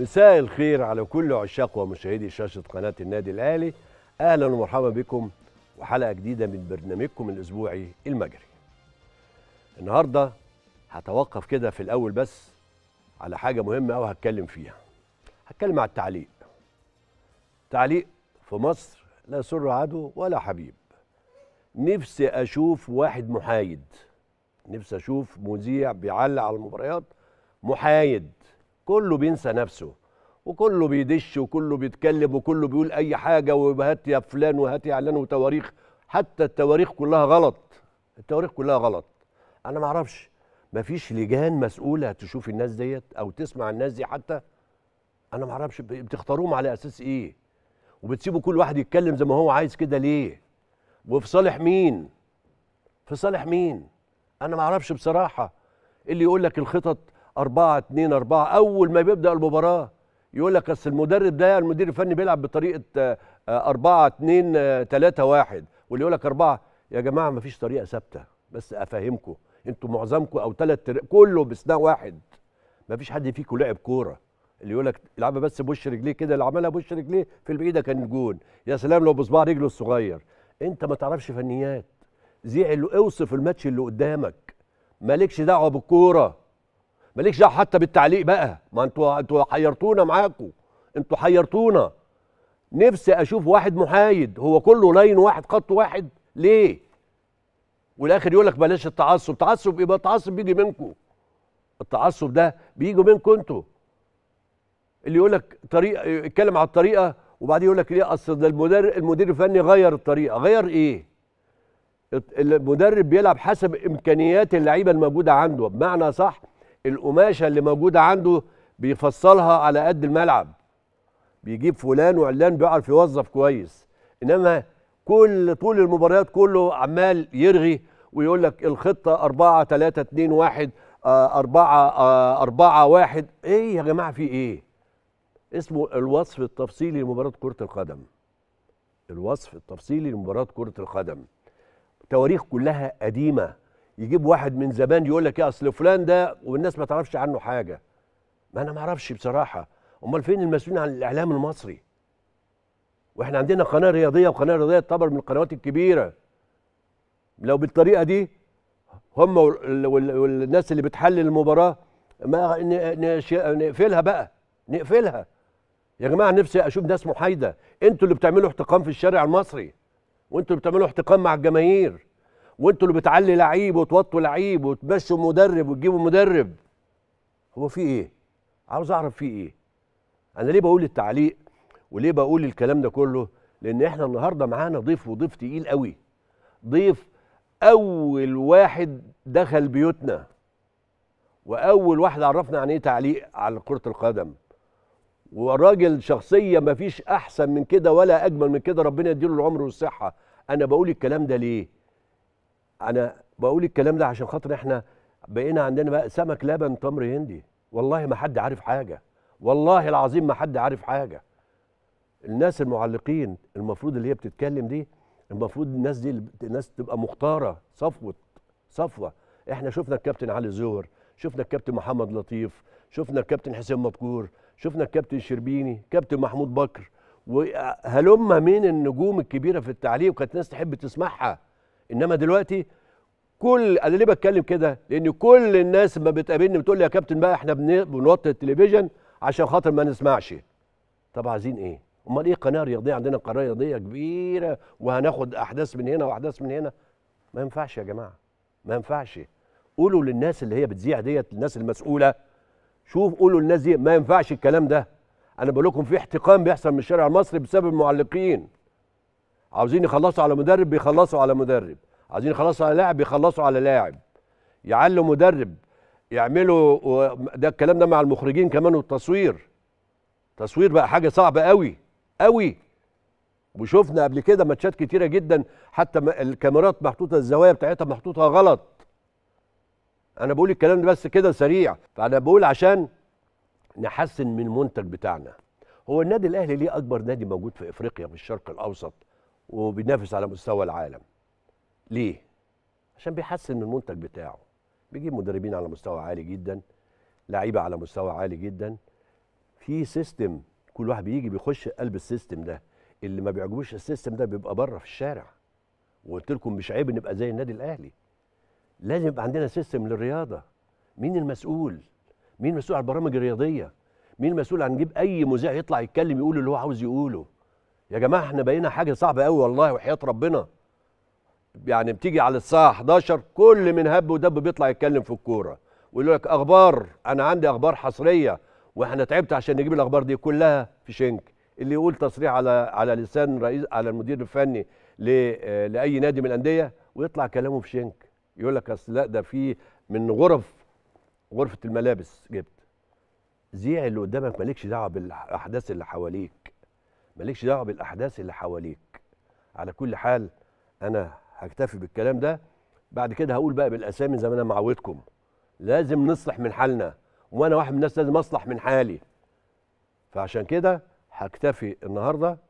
مساء الخير على كل عشاق ومشاهدي شاشة قناة النادي الأهلي أهلا ومرحبا بكم وحلقة جديدة من برنامجكم الأسبوعي المجري النهاردة هتوقف كده في الأول بس على حاجة مهمة أو هتكلم فيها هتكلم على التعليق تعليق في مصر لا سر عدو ولا حبيب نفسي أشوف واحد محايد نفسي أشوف مذيع بيعلق على المباريات محايد كله بينسى نفسه وكله بيدش وكله بيتكلم وكله بيقول اي حاجه وهات يا فلان وهات يا علان وتواريخ حتى التواريخ كلها غلط التواريخ كلها غلط انا ما اعرفش مفيش لجان مسؤوله تشوف الناس ديت او تسمع الناس دي حتى انا ما اعرفش بتختاروهم على اساس ايه وبتسيبوا كل واحد يتكلم زي ما هو عايز كده ليه وفي صالح مين في صالح مين انا ما اعرفش بصراحه اللي يقول لك الخطط 4 2 4 اول ما بيبدا المباراه يقول لك اصل المدرب ده المدير الفني بيلعب بطريقه 4 2 3 1 واللي يقول لك 4 يا جماعه ما فيش طريقه ثابته بس افهمكم انتوا معظمكم او ثلاث تر... كله باستثناء واحد ما فيش حد فيكم لعب كوره اللي يقول لك العبها بس بوش رجليه كده اللي عملها بوش رجليه في البعيده كان جون يا سلام لو بصباع رجله الصغير انت ما تعرفش فنيات اللي اوصف الماتش اللي قدامك مالكش دعوه بالكوره مالكش دعوه حتى بالتعليق بقى ما انتوا انتوا حيرتونا معاكم انتوا حيرتونا نفسي اشوف واحد محايد هو كله لاين واحد خط واحد ليه والاخر يقول لك بلاش التعصب تعصب يبقى التعصب بيجي منكم التعصب ده بيجي منكم انتوا اللي يقول لك طريقه يتكلم على الطريقه وبعدين يقول لك ليه اصل ده المدرب المدير الفني غير الطريقه غير ايه المدرب بيلعب حسب امكانيات اللعيبه الموجوده عنده بمعنى صح القماشه اللي موجوده عنده بيفصلها على قد الملعب بيجيب فلان وعلان بيعرف يوظف كويس انما كل طول المباريات كله عمال يرغي ويقول لك الخطه 4 3 2 1 4 4 1 ايه يا جماعه في ايه؟ اسمه الوصف التفصيلي لمباراه كره القدم. الوصف التفصيلي لمباراه كره القدم. تواريخ كلها قديمه يجيب واحد من زمان يقول لك يا اصل فلان ده والناس ما تعرفش عنه حاجه ما انا ما اعرفش بصراحه امال فين المسؤولين عن الاعلام المصري واحنا عندنا قناه رياضيه وقناه رياضيه تعتبر من القنوات الكبيره لو بالطريقه دي هم والناس اللي بتحلل المباراه ما نقفلها بقى نقفلها يا جماعه نفسي اشوف ناس محايده انتوا اللي بتعملوا احتقان في الشارع المصري وانتوا اللي بتعملوا احتقان مع الجماهير وانتوا اللي بتعلي لعيب وتوطوا لعيب وتمشوا مدرب وتجيبوا مدرب هو في ايه؟ عاوز اعرف في ايه؟ انا ليه بقول التعليق وليه بقول الكلام ده كله؟ لان احنا النهارده معانا ضيف وضيف تقيل قوي ضيف اول واحد دخل بيوتنا واول واحد عرفنا عن ايه تعليق على كره القدم وراجل شخصيه مفيش احسن من كده ولا اجمل من كده ربنا يديله العمر والصحه انا بقول الكلام ده ليه انا بقول الكلام ده عشان خاطر احنا بقينا عندنا بقى سمك لبن تمر هندي والله ما حد عارف حاجه والله العظيم ما حد عارف حاجه الناس المعلقين المفروض اللي هي بتتكلم دي المفروض الناس دي الناس تبقى مختاره صفوه صفوه احنا شفنا الكابتن علي زهر شفنا الكابتن محمد لطيف شفنا الكابتن حسين مدكور شفنا الكابتن شربيني كابتن محمود بكر وهلم من النجوم الكبيره في التعليق وكانت ناس تحب تسمعها انما دلوقتي كل انا ليه بتكلم كده لان كل الناس ما بتقابلني بتقول لي يا كابتن بقى احنا بنوطي التلفزيون عشان خاطر ما نسمعش طب عايزين ايه امال ايه قناه رياضيه عندنا قناه رياضيه كبيره وهناخد احداث من هنا واحداث من هنا ما ينفعش يا جماعه ما ينفعش قولوا للناس اللي هي بتذيع ديت الناس المسؤوله شوف قولوا للناس دي ما ينفعش الكلام ده انا بقول لكم في احتقان بيحصل من الشارع المصري بسبب المعلقين عاوزين يخلصوا على مدرب بيخلصوا على مدرب عاوزين يخلصوا على لاعب بيخلصوا على لاعب يعلوا مدرب يعملوا ده الكلام ده مع المخرجين كمان والتصوير تصوير بقى حاجه صعبه قوي قوي وشفنا قبل كده ماتشات كتيره جدا حتى الكاميرات محطوطه الزوايا بتاعتها محطوطه غلط انا بقول الكلام ده بس كده سريع فانا بقول عشان نحسن من المنتج بتاعنا هو النادي الاهلي ليه اكبر نادي موجود في افريقيا في الشرق الاوسط وبينافس على مستوى العالم ليه عشان بيحسن من المنتج بتاعه بيجيب مدربين على مستوى عالي جدا لعيبه على مستوى عالي جدا في سيستم كل واحد بيجي بيخش قلب السيستم ده اللي ما بيعجبوش السيستم ده بيبقى بره في الشارع وقلت لكم مش عيب نبقى زي النادي الاهلي لازم يبقى عندنا سيستم للرياضه مين المسؤول مين المسؤول عن البرامج الرياضيه مين المسؤول عن نجيب اي مذيع يطلع يتكلم يقول اللي هو عاوز يقوله يا جماعه احنا بقينا حاجه صعبه قوي والله وحياه ربنا يعني بتيجي على الساعه 11 كل من هب ودب بيطلع يتكلم في الكوره ويقول لك اخبار انا عندي اخبار حصريه واحنا تعبت عشان نجيب الاخبار دي كلها في شنك اللي يقول تصريح على على لسان رئيس على المدير الفني آه، لاي نادي من الانديه ويطلع كلامه في شنك يقول لك اصل لا ده في من غرف غرفه الملابس جبت زيع اللي قدامك مالكش دعوه بالاحداث اللي حواليك مالكش دعوه بالاحداث اللي حواليك على كل حال انا هكتفي بالكلام ده بعد كده هقول بقى بالاسامي زي ما انا معودكم لازم نصلح من حالنا وانا واحد من الناس لازم اصلح من حالي فعشان كده هكتفي النهارده